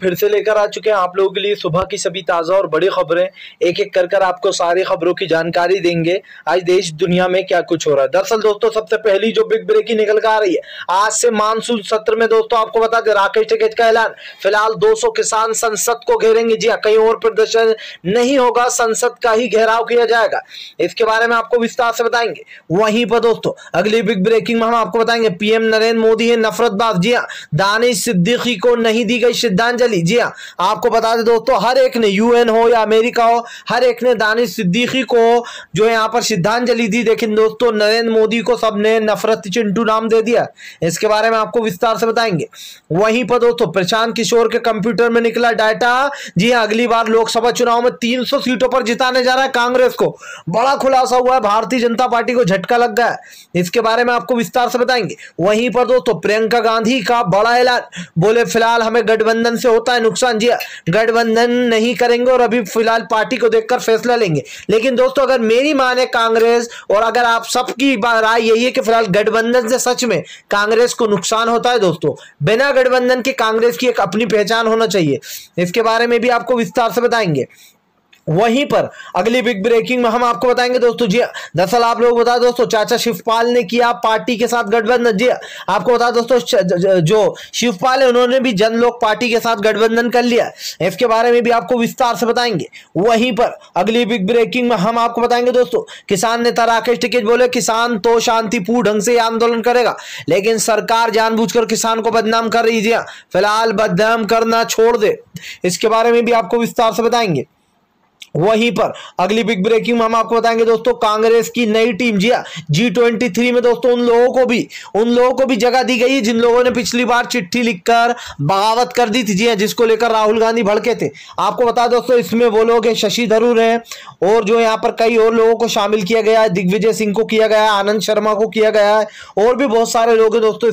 फिर से लेकर आ चुके हैं आप लोगों के लिए सुबह की सभी ताज़ा और बड़ी खबरें एक एक कर कर आपको सारी खबरों की जानकारी देंगे आज देश दुनिया में क्या कुछ हो रहा है दरअसल दोस्तों सबसे पहली जो बिग ब्रेकिंग निकल कर आ रही है आज से मानसून सत्र में दोस्तों आपको बता दें राकेश टिकेट का ऐलान फिलहाल 200 किसान संसद को घेरेंगे जी हाँ कहीं और प्रदर्शन नहीं होगा संसद का ही घेराव किया जाएगा इसके बारे में आपको विस्तार से बताएंगे वहीं पर दोस्तों अगली बिग ब्रेकिंग में हम आपको बताएंगे पीएम नरेंद्र मोदी है नफरत बाब जी हाँ दानिश सिद्दीकी को नहीं दी गई श्रद्धांजलि अली जी हाँ आपको बता दें दोस्तों हर एक ने यूएन हो या अमेरिका हो हर एक ने दानिश सिद्दीकी को जो यहाँ पर श्रद्धांजलि दी लेकिन दोस्तों नरेंद्र मोदी को सब ने नफरत चिंटू नाम दे दिया इसके बारे में आपको विस्तार से बताएंगे वहीं पर दोस्तों प्रशांत किशोर के कंप्यूटर में निकला डाटा जी हाँ अगली बार लोकसभा चुनाव में तीन सीटों पर जिताने जा रहा है कांग्रेस को बड़ा खुलासा हुआ है भारतीय जनता पार्टी को झटका लग गया है इसके बारे में आपको विस्तार से बताएंगे वहीं पर दोस्तों प्रियंका गांधी का बड़ा ऐलान बोले फिलहाल हमें गठबंधन से हो होता है नुकसान जी गठबंधन नहीं करेंगे और अभी फिलहाल पार्टी को देखकर फैसला लेंगे लेकिन दोस्तों अगर मेरी माने कांग्रेस और अगर आप सबकी राय यही है कि फिलहाल गठबंधन से सच में कांग्रेस को नुकसान होता है दोस्तों बिना गठबंधन के कांग्रेस की एक अपनी पहचान होना चाहिए इसके बारे में भी आपको विस्तार से बताएंगे वहीं पर अगली बिग ब्रेकिंग में हम आपको बताएंगे दोस्तों जी दरअसल आप लोग बता दोस्तों चाचा शिवपाल ने किया पार्टी के साथ गठबंधन जी आपको बता दोस्तों जो शिवपाल है उन्होंने भी जन लोक पार्टी के साथ गठबंधन कर लिया इसके बारे में भी आपको विस्तार से बताएंगे वहीं पर अगली बिग ब्रेकिंग में हम आपको बताएंगे दोस्तों किसान नेता राकेश टिकेट बोले किसान तो शांतिपूर्ण ढंग से आंदोलन करेगा लेकिन सरकार जानबूझकर किसान को बदनाम कर रही है फिलहाल बदनाम करना छोड़ दे इसके बारे में भी आपको विस्तार से बताएंगे वहीं पर अगली बिग ब्रेकिंग में हम आपको बताएंगे दोस्तों कांग्रेस की नई team G G twenty three में दोस्तों उन लोगों को भी उन लोगों को भी जगह दी गई जिन लोगों ने पिछली बार चिट्ठी लिखकर बगावत कर दी थी जी जिसको लेकर राहुल गांधी भड़के थे आपको बता दोस्तों इसमें वो लोग हैं शशि थरूर हैं और जो यहाँ पर कई और लोगों को शामिल किया गया है दिग्विजय सिंह को किया गया है आनंद शर्मा को किया गया है और भी बहुत सारे लोग हैं दोस्तों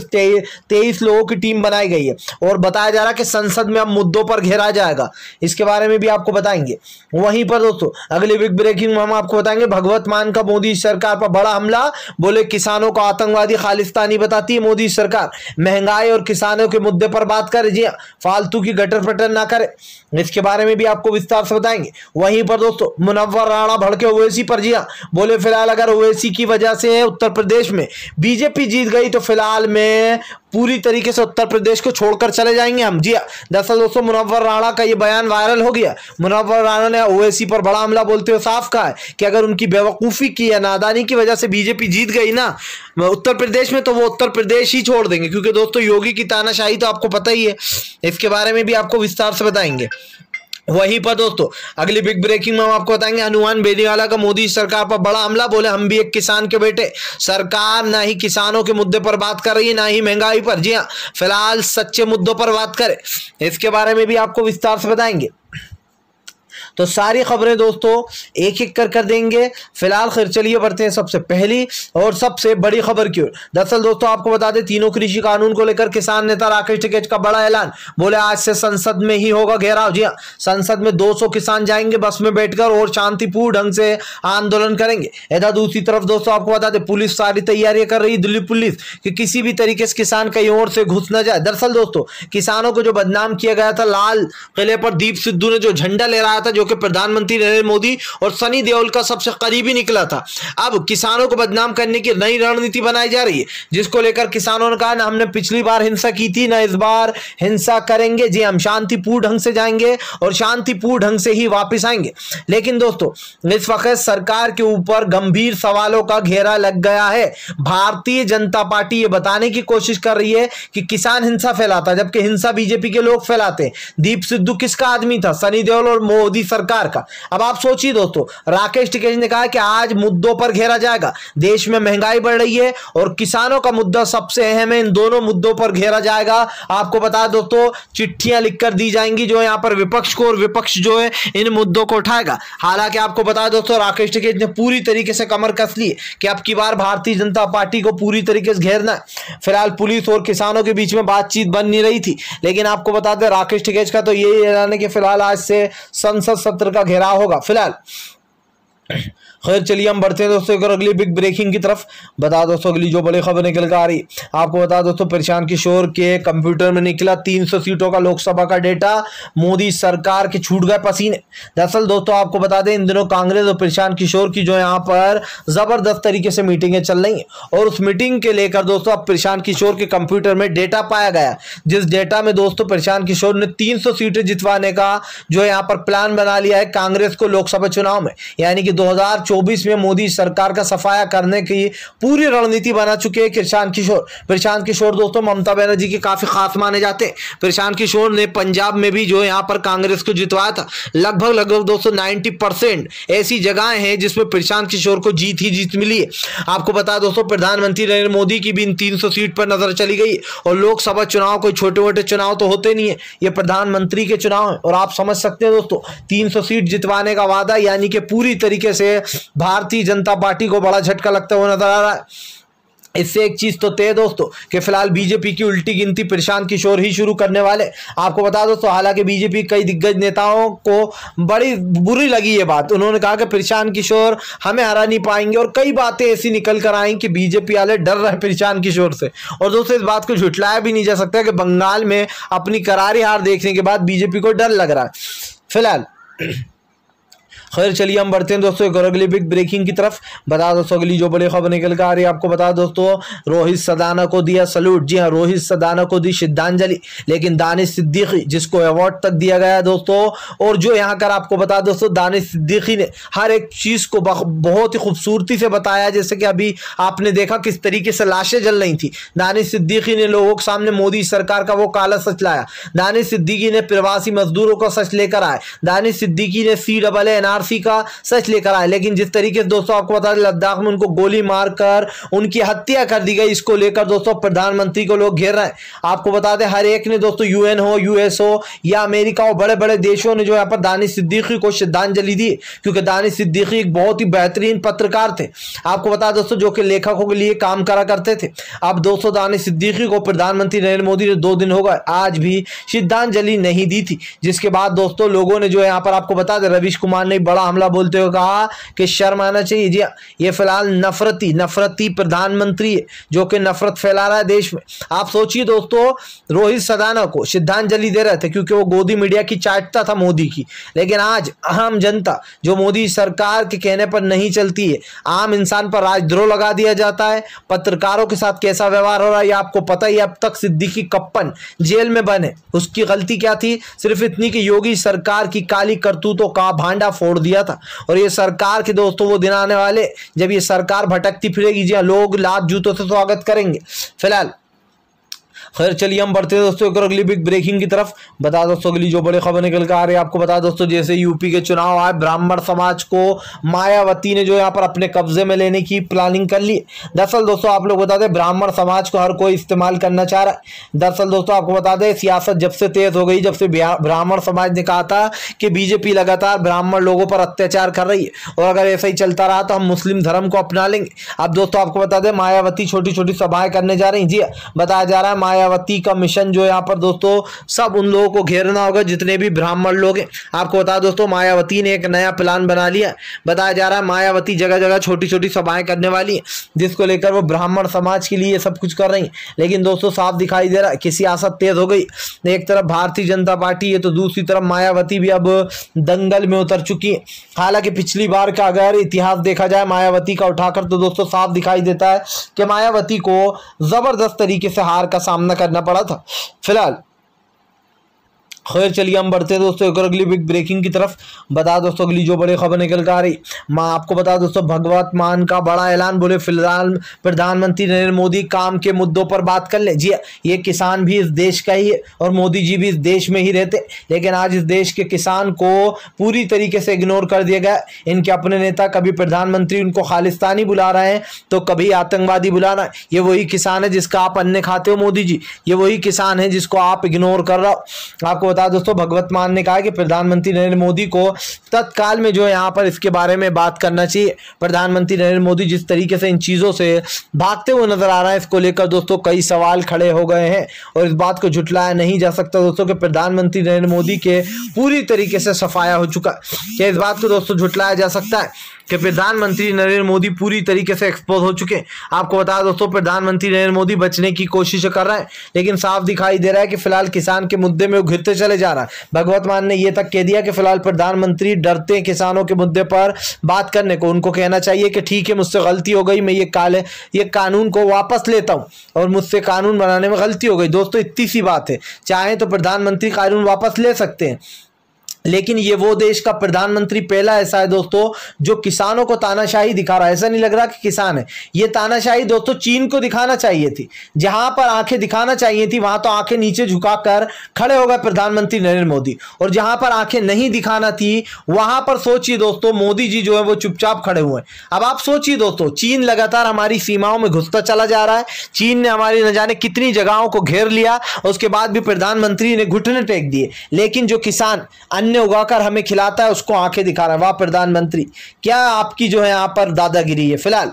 तेईस लोगों की टीम बनाई गई है और बताया जा रहा है कि संसद में अब मुद्दों पर घेरा जाएगा इसके बारे में भी आपको बताएंगे वहीं यहीं पर दोस्तों अगली बिग ब्रेकिंग में हम आपको बताएंगे भगवत मान का मोदी सरकार पर बड़ा हमला बोले किसानों को आतंकवादी खालिस्तानी बताती है मोदी सरकार महंगाई और किसानों के मुद्दे पर बात करे जी हाँ, फालतू की गटर पटर ना करे इसके बारे में भी आपको विस्तार से बताएंगे वहीं पर दोस्तों मुनवर राणा भड़के ओवैसी पर जी हाँ, बोले फिलहाल अगर ओवैसी की वजह से उत्तर प्रदेश में बीजेपी जीत गई तो फिलहाल में पूरी तरीके से उत्तर प्रदेश को छोड़कर चले जाएंगे हम जी हाँ, दरअसल दोस्तों मुनव्वर राणा का ये बयान वायरल हो गया मुनव्वर राणा ने ओएसी पर बड़ा हमला बोलते हुए साफ कहा है कि अगर उनकी बेवकूफ़ी की या नादानी की वजह से बीजेपी जीत गई ना उत्तर प्रदेश में तो वो उत्तर प्रदेश ही छोड़ देंगे क्योंकि दोस्तों योगी की तानाशाही तो आपको पता ही है इसके बारे में भी आपको विस्तार से बताएंगे वही पर दोस्तों अगली बिग ब्रेकिंग में हम आपको बताएंगे हनुमान बेनीवाला का मोदी सरकार पर बड़ा हमला बोले हम भी एक किसान के बेटे सरकार ना ही किसानों के मुद्दे पर बात कर रही है ना ही महंगाई पर जी हाँ फिलहाल सच्चे मुद्दों पर बात करें इसके बारे में भी आपको विस्तार से बताएंगे तो सारी खबरें दोस्तों एक एक कर कर देंगे फिलहाल खैर चलिए बढ़ते हैं सबसे पहली और सबसे बड़ी खबर की दरअसल दोस्तों आपको बता दें तीनों कृषि कानून को लेकर किसान नेता राकेश टिकेज का बड़ा ऐलान बोले आज से संसद में ही होगा घेराव जी हाँ, संसद में दो किसान जाएंगे बस में बैठकर और शांतिपूर्ण ढंग से आंदोलन करेंगे इधर दूसरी तरफ दोस्तों आपको बता दें पुलिस सारी तैयारियां कर रही दिल्ली पुलिस कि किसी भी तरीके से किसान कहीं और से घुस न जाए दरअसल दोस्तों किसानों को जो बदनाम किया गया था लाल किले पर दीप सिद्धू ने जो झंडा ले रहा था जो के प्रधानमंत्री नरेंद्र मोदी और सनी देओल का सबसे करीबी निकला था अब किसानों को बदनाम करने की नई रणनीति बनाई जा रही है जिसको लेकर किसानों ने कहा ना हमने पिछली बार हिंसा की थी ना इस बार हिंसा करेंगे जी हम शांतिपूर्ण ढंग से जाएंगे और शांतिपूर्ण ढंग से ही वापिस आएंगे लेकिन दोस्तों इस वक्त सरकार के ऊपर गंभीर सवालों का घेरा लग गया है भारतीय जनता पार्टी ये बताने की कोशिश कर रही है कि किसान हिंसा फैलाता जबकि हिंसा बीजेपी के लोग फैलाते दीप सिद्धू किसका आदमी था सनी देओल और मोदी सर सरकार का अब आप सोचिए दोस्तों राकेश टिकेश ने कहा कि आज मुद्दों पर घेरा जाएगा देश में महंगाई बढ़ रही है और किसानों का मुद्दा सबसे अहम है इन दोनों मुद्दों पर घेरा जाएगा आपको बता दोस्तों चिट्ठियां लिखकर दी जाएंगी जो यहाँ पर विपक्ष को और विपक्ष जो है इन मुद्दों को उठाएगा हालांकि आपको बता दोस्तों राकेश टिकेश ने पूरी तरीके से कमर कस ली कि अब की बार भारतीय जनता पार्टी को पूरी तरीके से घेरना फिलहाल पुलिस और किसानों के बीच में बातचीत बन नहीं रही थी लेकिन आपको बता दें राकेश टिकेश का तो यही है कि फिलहाल आज से संसद सत्र का घेराव होगा फिलहाल खैर चलिए हम बढ़ते हैं दोस्तों और अगली बिग ब्रेकिंग की तरफ बता दोस्तों अगली जो बड़ी खबर निकल कर आ रही आपको बता दोस्तों परेशान किशोर के कंप्यूटर में निकला 300 सीटों का लोकसभा का डेटा मोदी सरकार के छूट गए पसीने दरअसल दोस्तों आपको बता दें इन दिनों कांग्रेस और परेशान किशोर की जो यहाँ पर ज़बरदस्त तरीके से मीटिंगें चल रही और उस मीटिंग के लेकर दोस्तों अब परेशान किशोर के कंप्यूटर में डेटा पाया गया जिस डेटा में दोस्तों परेशान किशोर ने तीन सीटें जितवाने का जो यहाँ पर प्लान बना लिया है कांग्रेस को लोकसभा चुनाव में यानी कि दो 2024 में मोदी सरकार का सफाया करने की पूरी रणनीति बना चुके हैं किसान किशोर प्रशांत किशोर दोस्तों ममता बनर्जी के काफी खास माने जाते हैं प्रशांत किशोर ने पंजाब में भी जो यहाँ पर कांग्रेस को जितवाया था लगभग लगभग दोस्तों ऐसी जगह हैं जिसमें प्रशांत किशोर को जीत ही जीत मिली है आपको बता दोस्तों प्रधानमंत्री नरेंद्र मोदी की भी इन तीन सीट पर नजर चली गई और लोकसभा चुनाव कोई छोटे मोटे चुनाव तो होते नहीं है ये प्रधानमंत्री के चुनाव है और आप समझ सकते हैं दोस्तों तीन सीट जितवाने का वादा यानी कि पूरी तरीके से भारतीय जनता पार्टी को बड़ा झटका लगता हुआ नजर आ रहा है इससे एक चीज़ तो तय दोस्तों कि फिलहाल बीजेपी की उल्टी गिनती प्रशांत किशोर ही शुरू करने वाले आपको बता दोस्तों हालांकि बीजेपी कई दिग्गज नेताओं को बड़ी बुरी लगी ये बात उन्होंने कहा कि प्रशांत किशोर हमें हरा नहीं पाएंगे और कई बातें ऐसी निकल कर आई कि बीजेपी वाले डर रहे प्रशांत किशोर से और दोस्तों इस बात को झुटलाया भी नहीं जा सकता कि बंगाल में अपनी करारी हार देखने के बाद बीजेपी को डर लग रहा है फिलहाल खैर चलिए हम बढ़ते हैं दोस्तों एक और अगली बिग ब्रेकिंग की तरफ बता दोस्तों अगली जो बड़ी खबर निकल कर आ रही है आपको बता दोस्तों रोहित सदाना को दिया सल्यूट जी हाँ रोहित सदाना को दी श्रद्धांजलि लेकिन दानिश सिद्दीकी जिसको अवार्ड तक दिया गया दोस्तों और जो यहाँ कर आपको बता दोस्तों दानिश सिद्दीकी ने हर एक चीज़ को बहुत ही खूबसूरती से बताया जैसे कि अभी आपने देखा किस तरीके से लाशें जल रही थी दानिश सिद्दीकी ने लोगों के सामने मोदी सरकार का वो काला सच लाया दानिश सिद्दीकी ने प्रवासी मजदूरों का सच लेकर आया दानिश सिद्दीकी ने सी डबल एन आरसी का सच लेकर आए लेकिन जिस तरीके से दोस्तों आपको बता दें लद्दाख में उनको गोली मारकर उनकी हत्या कर दी गई इसको लेकर दोस्तों प्रधानमंत्री को लोग घेर रहे हैं आपको बता दें हर एक ने दोस्तों यूएन हो यूएस हो या अमेरिका हो बड़े बड़े देशों ने जो यहाँ पर दानिश सिद्दीकी को श्रद्धांजलि दी क्योंकि दानिश सिद्दीकी एक बहुत ही बेहतरीन पत्रकार थे आपको बता दोस्तों जो कि लेखकों के लिए काम करा करते थे अब दोस्तों दानिश सिद्दीकी को प्रधानमंत्री नरेंद्र मोदी ने दो दिन हो गए आज भी श्रद्धांजलि नहीं दी थी जिसके बाद दोस्तों लोगों ने जो यहाँ पर आपको बता दें रवीश कुमार ने बड़ा हमला बोलते हुए कहा कि शर्म आना चाहिए जी ये फिलहाल नफरती नफरती प्रधानमंत्री जो कि नफरत फैला रहा है देश में आप सोचिए दोस्तों रोहित सदाना को श्रद्धांजलि दे रहे थे क्योंकि वो गोदी मीडिया की चाटता था मोदी की लेकिन आज आम जनता जो मोदी सरकार के कहने पर नहीं चलती है आम इंसान पर राजद्रोह लगा दिया जाता है पत्रकारों के साथ कैसा व्यवहार हो रहा है आपको पता ही अब तक सिद्दीकी कप्पन जेल में बने उसकी गलती क्या थी सिर्फ इतनी कि योगी सरकार की काली करतूतों का भांडा फोड़ छोड़ दिया था और ये सरकार के दोस्तों वो दिन आने वाले जब ये सरकार भटकती फिरेगी जी हाँ, लोग लात जूतों से स्वागत करेंगे फिलहाल खैर चलिए हम बढ़ते हैं दोस्तों एक और अगली बिग ब्रेकिंग की तरफ बता दोस्तों अगली जो बड़ी खबर निकल कर आ रही है आपको बता दोस्तों जैसे यूपी के चुनाव आए ब्राह्मण समाज को मायावती ने जो यहाँ पर अपने कब्जे में लेने की प्लानिंग कर ली दरअसल दोस्तों आप लोग बता दें ब्राह्मण समाज को हर कोई इस्तेमाल करना चाह रहा है दरअसल दोस्तों आपको बता दें सियासत जब से तेज हो गई जब से ब्राह्मण समाज ने कहा था कि बीजेपी लगातार ब्राह्मण लोगों पर अत्याचार कर रही है और अगर ऐसा ही चलता रहा तो हम मुस्लिम धर्म को अपना लेंगे अब दोस्तों आपको बता दें मायावती छोटी छोटी सभाएं करने जा रही जी बताया जा रहा है माया मायावती का मिशन जो यहाँ पर दोस्तों सब उन लोगों को घेरना होगा जितने भी ब्राह्मण लोग हैं आपको बता दोस्तों मायावती ने एक नया प्लान बना लिया बताया जा रहा है मायावती जगह जगह छोटी छोटी सभाएं करने वाली जिसको लेकर वो ब्राह्मण समाज के लिए सब कुछ कर रही लेकिन दोस्तों साफ दिखाई दे रहा है कि सियासत तेज हो गई एक तरफ भारतीय जनता पार्टी है तो दूसरी तरफ मायावती भी अब दंगल में उतर चुकी है हालांकि पिछली बार का अगर इतिहास देखा जाए मायावती का उठाकर तो दोस्तों साफ दिखाई देता है कि मायावती को ज़बरदस्त तरीके से हार का सामना सामना करना पड़ा था फिलहाल खैर चलिए हम बढ़ते हैं दोस्तों एक और अगली बिग ब्रेकिंग की तरफ बता दोस्तों अगली जो बड़ी खबर निकल कर आ रही माँ आपको बता दोस्तों भगवत मान का बड़ा ऐलान बोले फिलहाल प्रधानमंत्री नरेंद्र मोदी काम के मुद्दों पर बात कर ले जी ये किसान भी इस देश का ही है और मोदी जी भी इस देश में ही रहते लेकिन आज इस देश के किसान को पूरी तरीके से इग्नोर कर दिया गया इनके अपने नेता कभी प्रधानमंत्री उनको खालिस्तानी बुला रहे हैं तो कभी आतंकवादी बुला रहे हैं ये वही किसान है जिसका आप अन्य खाते हो मोदी जी ये वही किसान है जिसको आप इग्नोर कर रहे हो आपको बताया दोस्तों भगवत मान ने कहा कि प्रधानमंत्री नरेंद्र मोदी को तत्काल में जो है यहाँ पर इसके बारे में बात करना चाहिए प्रधानमंत्री नरेंद्र मोदी जिस तरीके से इन चीज़ों से भागते हुए नजर आ रहे हैं इसको लेकर दोस्तों कई सवाल खड़े हो गए हैं और इस बात को झुटलाया नहीं जा सकता दोस्तों कि प्रधानमंत्री नरेंद्र मोदी के पूरी तरीके से सफाया हो चुका क्या इस बात को दोस्तों झुटलाया जा सकता है कि प्रधानमंत्री नरेंद्र मोदी पूरी तरीके से एक्सपोज हो चुके हैं आपको बता दोस्तों प्रधानमंत्री नरेंद्र मोदी बचने की कोशिश कर रहे हैं लेकिन साफ दिखाई दे रहा है कि फिलहाल किसान के मुद्दे में घिरते चले जा रहा है भगवत मान ने यह तक कह दिया कि फिलहाल प्रधानमंत्री डरते हैं किसानों के मुद्दे पर बात करने को उनको कहना चाहिए कि ठीक है मुझसे गलती हो गई मैं ये काले ये कानून को वापस लेता हूँ और मुझसे कानून बनाने में गलती हो गई दोस्तों इतनी सी बात है चाहे तो प्रधानमंत्री कानून वापस ले सकते हैं लेकिन ये वो देश का प्रधानमंत्री पहला ऐसा है दोस्तों जो किसानों को तानाशाही दिखा रहा है ऐसा नहीं लग रहा कि किसान है ये तानाशाही दोस्तों चीन को दिखाना चाहिए थी जहां पर आंखें दिखाना चाहिए थी वहां तो आंखें नीचे झुकाकर खड़े हो गए प्रधानमंत्री नरेंद्र मोदी और जहां पर आंखें नहीं दिखाना थी वहां पर सोचिए दोस्तों मोदी जी जो है वो चुपचाप खड़े हुए अब आप सोचिए दोस्तों चीन लगातार हमारी सीमाओं में घुसता चला जा रहा है चीन ने हमारी न जाने कितनी जगहों को घेर लिया उसके बाद भी प्रधानमंत्री ने घुटने टेक दिए लेकिन जो किसान अन्य सामने उगाकर हमें खिलाता है उसको आंखें दिखा रहा है वाह प्रधानमंत्री क्या आपकी जो है यहाँ पर दादागिरी है फिलहाल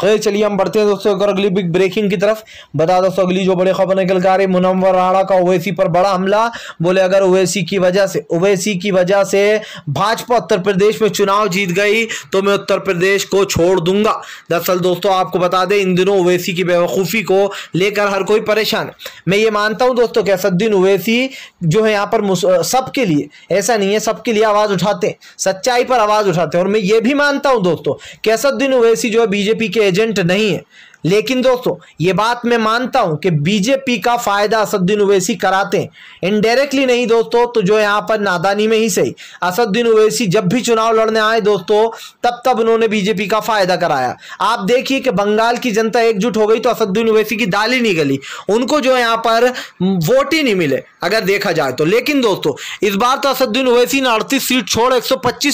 खैर तो चलिए हम बढ़ते हैं दोस्तों अगर अगली बिग ब्रेकिंग की तरफ बता दोस्तों अगली जो बड़ी खबर निकल कर रही मुनवर राणा का ओवैसी पर बड़ा हमला बोले अगर ओवैसी की वजह से ओवैसी की वजह से भाजपा उत्तर प्रदेश में चुनाव जीत गई तो मैं उत्तर प्रदेश को छोड़ दूंगा दरअसल दोस्तों आपको बता दें इन दिनों ओवैसी की बेवकूफ़ी को लेकर हर कोई परेशान है मैं ये मानता हूँ दोस्तों कि असद्दीन ओवैसी जो है यहाँ पर सबके लिए ऐसा नहीं है सबके लिए आवाज़ उठाते हैं सच्चाई पर आवाज़ उठाते हैं और मैं ये भी मानता हूँ दोस्तों कि असद्दीन ओवैसी जो है बीजेपी के एजेंट नहीं है लेकिन दोस्तों ये बात मैं मानता हूं कि बीजेपी का फायदा असदुद्दीन ओवैसी कराते हैं इनडायरेक्टली नहीं दोस्तों तो जो यहाँ पर नादानी में ही सही असदुद्दीन ओवैसी जब भी चुनाव लड़ने आए दोस्तों तब तब उन्होंने बीजेपी का फायदा कराया आप देखिए कि बंगाल की जनता एकजुट हो गई तो असदुद्दीन ओवैसी की दाल ही नहीं गली उनको जो यहाँ पर वोट ही नहीं मिले अगर देखा जाए तो लेकिन दोस्तों इस बार तो असदुद्दीन ओवैसी ने अड़तीस सीट छोड़ एक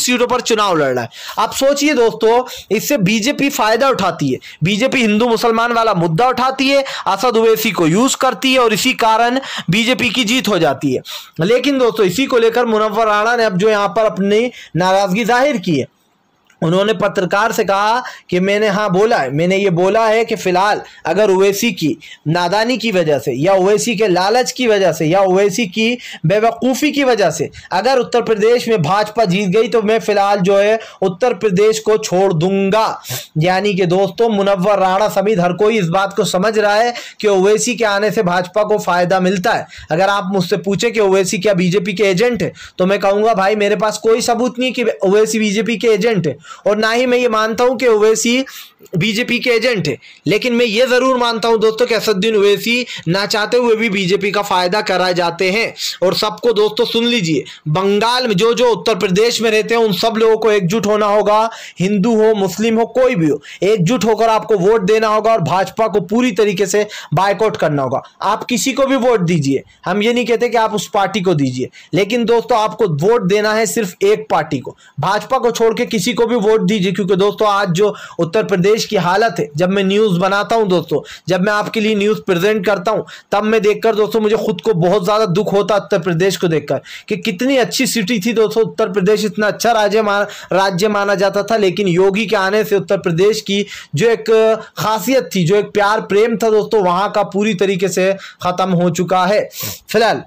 सीटों पर चुनाव लड़ रहा है आप सोचिए दोस्तों इससे बीजेपी फायदा उठाती है बीजेपी हिंदू मुसलमान वाला मुद्दा उठाती है असद उवैसी को यूज करती है और इसी कारण बीजेपी की जीत हो जाती है लेकिन दोस्तों इसी को लेकर मुनवर राणा ने अब जो यहां पर अपनी नाराजगी जाहिर की है उन्होंने पत्रकार से कहा कि मैंने हाँ बोला है मैंने ये बोला है कि फ़िलहाल अगर ओवैसी की नादानी की वजह से या ओवैसी के लालच की वजह से या ओवैसी की बेवकूफ़ी की वजह से अगर उत्तर प्रदेश में भाजपा जीत गई तो मैं फ़िलहाल जो है उत्तर प्रदेश को छोड़ दूंगा यानी कि दोस्तों मुनवर राणा समीत हर कोई इस बात को समझ रहा है कि ओवैसी के आने से भाजपा को फ़ायदा मिलता है अगर आप मुझसे पूछें कि ओवैसी क्या बीजेपी के एजेंट है तो मैं कहूँगा भाई मेरे पास कोई सबूत नहीं कि ओवैसी बीजेपी के एजेंट है और ना ही मैं ये मानता हूँ कि ओवैसी बीजेपी के एजेंट है लेकिन मैं ये ज़रूर मानता हूँ दोस्तों कि असदुद्दीन ओवैसी ना चाहते हुए भी बीजेपी का फ़ायदा करा जाते हैं और सबको दोस्तों सुन लीजिए बंगाल में जो जो उत्तर प्रदेश में रहते हैं उन सब लोगों को एकजुट होना होगा हिंदू हो मुस्लिम हो कोई भी हो एकजुट होकर आपको वोट देना होगा और भाजपा को पूरी तरीके से बायकॉट करना होगा आप किसी को भी वोट दीजिए हम ये नहीं कहते कि आप उस पार्टी को दीजिए लेकिन दोस्तों आपको वोट देना है सिर्फ एक पार्टी को भाजपा को छोड़ के किसी को भी भी वोट दीजिए क्योंकि दोस्तों आज जो उत्तर प्रदेश की हालत है जब मैं न्यूज़ बनाता हूँ दोस्तों जब मैं आपके लिए न्यूज़ प्रेजेंट करता हूँ तब मैं देखकर दोस्तों मुझे खुद को बहुत ज़्यादा दुख होता उत्तर प्रदेश को देखकर कि कितनी अच्छी सिटी थी दोस्तों उत्तर प्रदेश इतना अच्छा राज्य माना राज्य माना जाता था लेकिन योगी के आने से उत्तर प्रदेश की जो एक खासियत थी जो एक प्यार प्रेम था दोस्तों वहाँ का पूरी तरीके से ख़त्म हो चुका है फिलहाल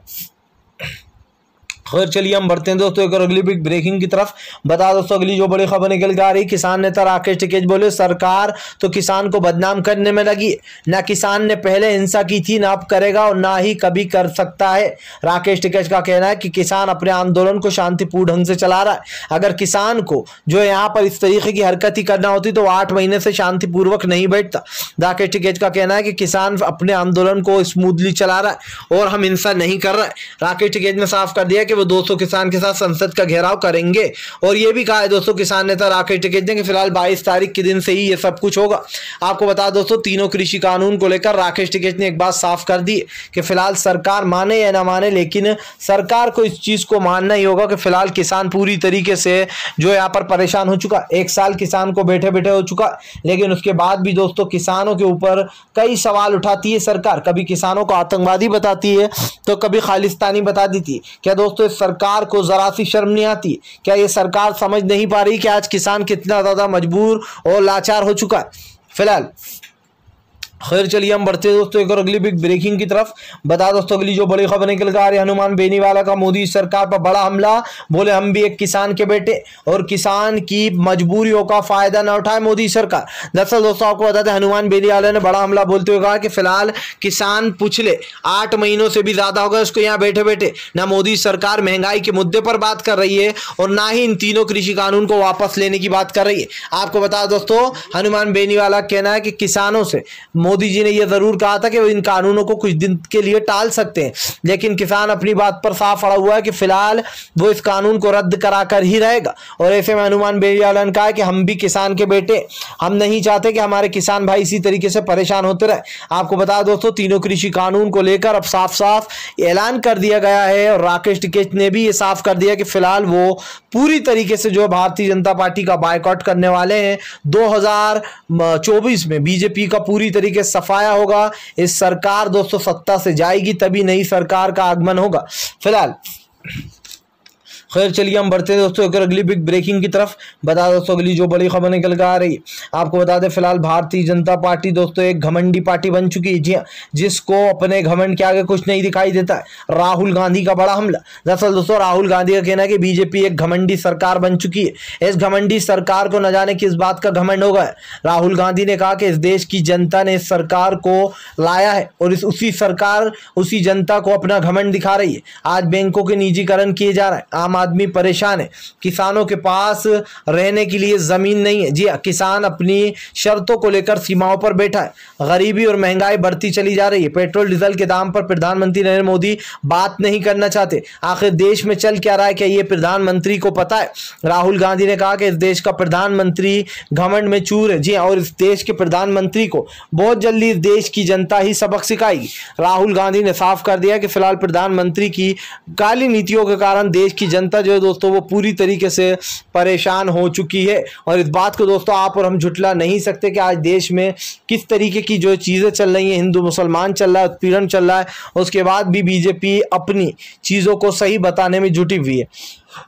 खैर चलिए हम बढ़ते हैं दोस्तों एक और अगली बिग ब्रेकिंग की तरफ बता दोस्तों अगली जो बड़ी खबर निकल के आ रही किसान नेता राकेश टिकेज बोले सरकार तो किसान को बदनाम करने में लगी ना किसान ने पहले हिंसा की थी ना अब करेगा और ना ही कभी कर सकता है राकेश टिकेज का कहना है कि किसान अपने आंदोलन को शांतिपूर्ण ढंग से चला रहा है अगर किसान को जो यहाँ पर इस तरीके की हरकत ही करना होती तो आठ महीने से शांतिपूर्वक नहीं बैठता राकेश टिकेज का कहना है कि किसान अपने आंदोलन को स्मूथली चला रहा है और हम हिंसा नहीं कर रहे राकेश टिकेज ने साफ कर दिया कि वो 200 किसान के साथ संसद का घेराव करेंगे और ये भी कहा है दोस्तों किसान नेता राकेश टिकैत ने कि फिलहाल 22 तारीख के दिन से ही ये सब कुछ होगा आपको बता दोस्तों तीनों कृषि कानून को लेकर राकेश टिकैत ने एक बात साफ कर दी कि फिलहाल सरकार माने या ना माने लेकिन सरकार को इस चीज़ को मानना ही होगा कि फिलहाल किसान पूरी तरीके से जो यहाँ पर परेशान हो चुका एक साल किसान को बैठे बैठे हो चुका लेकिन उसके बाद भी दोस्तों किसानों के ऊपर कई सवाल उठाती है सरकार कभी किसानों को आतंकवादी बताती है तो कभी खालिस्तानी बता देती है क्या दोस्तों इस सरकार को ज़रा सी शर्म नहीं आती क्या ये सरकार समझ नहीं पा रही कि आज किसान कितना ज़्यादा मजबूर और लाचार हो चुका है फिलहाल खैर चलिए हम बढ़ते दोस्तों एक और अगली बिग ब्रेकिंग की तरफ बता दोस्तों अगली जो बड़ी खबर निकल कर आ रही हनुमान बेनीवाला का मोदी सरकार पर बड़ा हमला बोले हम भी एक किसान के बेटे और किसान की मजबूरियों का फायदा ना उठाए मोदी सरकार दरअसल दोस्तों आपको बताते हनुमान बेनीवाला ने बड़ा हमला बोलते हुए कहा कि फिलहाल किसान पिछले आठ महीनों से भी ज्यादा होगा उसको यहाँ बैठे बैठे ना मोदी सरकार महंगाई के मुद्दे पर बात कर रही है और ना ही इन तीनों कृषि कानून को वापस लेने की बात कर रही है आपको बता दोस्तों हनुमान बेनीवाला कहना है कि किसानों से मोदी जी ने यह जरूर कहा था कि वो इन कानूनों को कुछ दिन के लिए टाल सकते हैं लेकिन किसान अपनी बात पर साफ अड़ा हुआ है कि फिलहाल वो इस कानून को रद्द कराकर ही रहेगा और ऐसे में हनुमान बेड़ियाला ने कहा कि हम भी किसान के बेटे हम नहीं चाहते कि हमारे किसान भाई इसी तरीके से परेशान होते रहे आपको बताया दोस्तों तीनों कृषि कानून को लेकर अब साफ साफ ऐलान कर दिया गया है और राकेश टिकेत ने भी ये साफ कर दिया कि फिलहाल वो पूरी तरीके से जो भारतीय जनता पार्टी का बायकॉट करने वाले हैं 2024 में बीजेपी का पूरी तरीके सफाया होगा इस सरकार दोस्तों सत्ता से जाएगी तभी नई सरकार का आगमन होगा फिलहाल खैर चलिए हम बढ़ते हैं दोस्तों अगर अगली बिग ब्रेकिंग की तरफ बता दोस्तों अगली जो बड़ी खबर निकल कर आ रही आपको बता दें फिलहाल भारतीय जनता पार्टी दोस्तों एक घमंडी पार्टी बन चुकी है जी हाँ, जिसको अपने घमंड के आगे कुछ नहीं दिखाई देता है राहुल गांधी का बड़ा हमला दरअसल दोस्तों राहुल गांधी का कहना है कि बीजेपी एक घमंडी सरकार बन चुकी है इस घमंडी सरकार को न जाने किस बात का घमंड होगा राहुल गांधी ने कहा कि इस देश की जनता ने इस सरकार को लाया है और इस उसी सरकार उसी जनता को अपना घमंड दिखा रही है आज बैंकों के निजीकरण किए जा रहे हैं आम आदमी परेशान है किसानों के पास रहने के लिए ज़मीन नहीं है जी हाँ, किसान अपनी शर्तों को लेकर सीमाओं पर बैठा है गरीबी और महंगाई बढ़ती चली जा रही है पेट्रोल डीजल के दाम पर प्रधानमंत्री नरेंद्र मोदी बात नहीं करना चाहते आखिर देश में चल क्या रहा है क्या ये प्रधानमंत्री को पता है राहुल गांधी ने कहा कि इस देश का प्रधानमंत्री घमंड में चूर है जी हाँ, और इस देश के प्रधानमंत्री को बहुत जल्दी देश की जनता ही सबक सिखाएगी राहुल गांधी ने साफ कर दिया कि फिलहाल प्रधानमंत्री की काली नीतियों के कारण देश की जनता जनता जो है दोस्तों वो पूरी तरीके से परेशान हो चुकी है और इस बात को दोस्तों आप और हम झुटला नहीं सकते कि आज देश में किस तरीके की जो चीज़ें चल रही हैं हिंदू मुसलमान चल रहा है उत्पीड़न चल रहा है उसके बाद भी बीजेपी अपनी चीज़ों को सही बताने में जुटी हुई है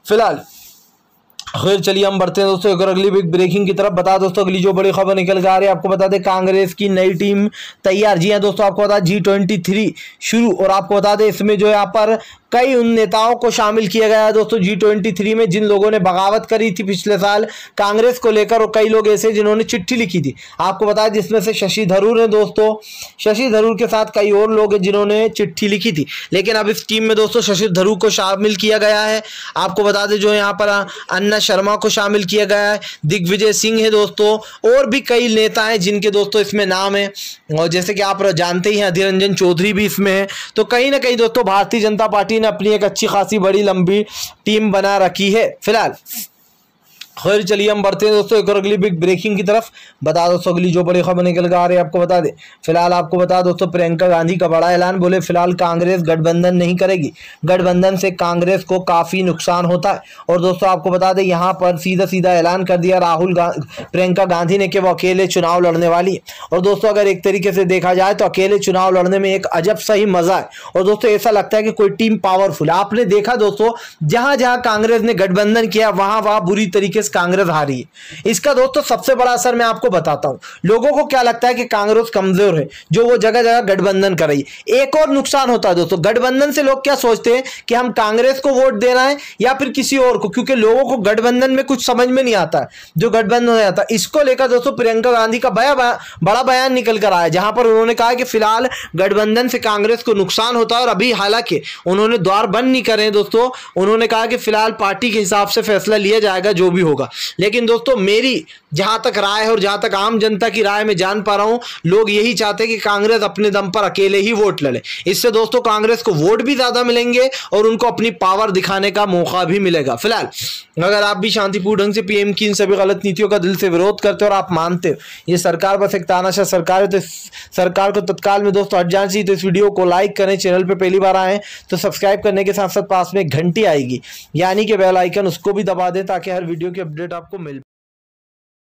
फिलहाल खैर चलिए हम बढ़ते हैं दोस्तों अगर अगली बिग ब्रेकिंग की तरफ बता दोस्तों अगली जो बड़ी खबर निकल के आ रही है आपको बता दें कांग्रेस की नई टीम तैयार जी हाँ दोस्तों आपको बता जी ट्वेंटी थ्री शुरू और आपको बता दें इसमें जो यहाँ पर कई उन नेताओं को शामिल किया गया है दोस्तों जी ट्वेंटी थ्री में जिन लोगों ने बगावत करी थी पिछले साल कांग्रेस को लेकर और कई लोग ऐसे जिन्होंने चिट्ठी लिखी थी आपको बताया जिसमें से शशि थरूर हैं दोस्तों शशि थरूर के साथ कई और लोग हैं जिन्होंने चिट्ठी लिखी थी लेकिन अब इस टीम में दोस्तों शशि थरूर को शामिल किया गया है आपको बता दें जो यहाँ पर अन्ना शर्मा को शामिल किया गया है दिग्विजय सिंह है दोस्तों और भी कई नेता हैं जिनके दोस्तों इसमें नाम है और जैसे कि आप जानते ही हैं अधीर रंजन चौधरी भी इसमें है तो कहीं ना कहीं दोस्तों भारतीय जनता पार्टी ने अपनी एक अच्छी खासी बड़ी लंबी टीम बना रखी है फिलहाल खैर चलिए हम बढ़ते हैं दोस्तों एक और अगली बिग ब्रेकिंग की तरफ बता दोस्तों अगली जो बड़ी खबर निकल कर आ रही है आपको बता दें फिलहाल आपको बता दोस्तों प्रियंका गांधी का बड़ा ऐलान बोले फिलहाल कांग्रेस गठबंधन नहीं करेगी गठबंधन से कांग्रेस को काफ़ी नुकसान होता है और दोस्तों आपको बता दें यहाँ पर सीधा सीधा ऐलान कर दिया राहुल गा, प्रियंका गांधी ने कि वो अकेले चुनाव लड़ने वाली है और दोस्तों अगर एक तरीके से देखा जाए तो अकेले चुनाव लड़ने में एक अजब सा ही मज़ा है और दोस्तों ऐसा लगता है कि कोई टीम पावरफुल आपने देखा दोस्तों जहाँ जहाँ कांग्रेस ने गठबंधन किया वहाँ वहाँ बुरी तरीके तरीके से कांग्रेस हारी है इसका दोस्तों तो सबसे बड़ा असर मैं आपको बताता हूं लोगों को क्या लगता है कि कांग्रेस कमजोर है जो वो जगह जगह गठबंधन कर रही है एक और नुकसान होता है दोस्तों गठबंधन से लोग क्या सोचते हैं कि हम कांग्रेस को वोट देना है या फिर किसी और को क्योंकि लोगों को गठबंधन में कुछ समझ में नहीं आता जो गठबंधन हो जाता इसको लेकर दोस्तों प्रियंका गांधी का बया बड़ा बयान निकल कर आया जहां पर उन्होंने कहा कि फिलहाल गठबंधन से कांग्रेस को नुकसान होता है और अभी हालांकि उन्होंने द्वार बंद नहीं करे दोस्तों उन्होंने कहा कि फिलहाल पार्टी के हिसाब से फैसला लिया जाएगा जो भी हो होगा लेकिन दोस्तों मेरी जहां तक राय है और जहां तक आम जनता की राय में जान पा रहा हूं लोग यही चाहते हैं कि कांग्रेस अपने दम पर अकेले ही वोट लड़े इससे दोस्तों कांग्रेस को वोट भी ज़्यादा मिलेंगे और उनको अपनी पावर दिखाने का मौका भी मिलेगा फिलहाल अगर आप भी शांतिपूर्ण ढंग से पीएम की इन सभी गलत नीतियों का दिल से विरोध करते हो और आप मानते हो ये सरकार बस एक तानाशाह सरकार है तो सरकार को तत्काल में दोस्तों हट चाहिए तो इस वीडियो को लाइक करें चैनल पर पहली बार आए तो सब्सक्राइब करने के साथ साथ पास में घंटी आएगी यानी कि बेल आइकन उसको भी दबा दें ताकि हर वीडियो की अपडेट आपको मिल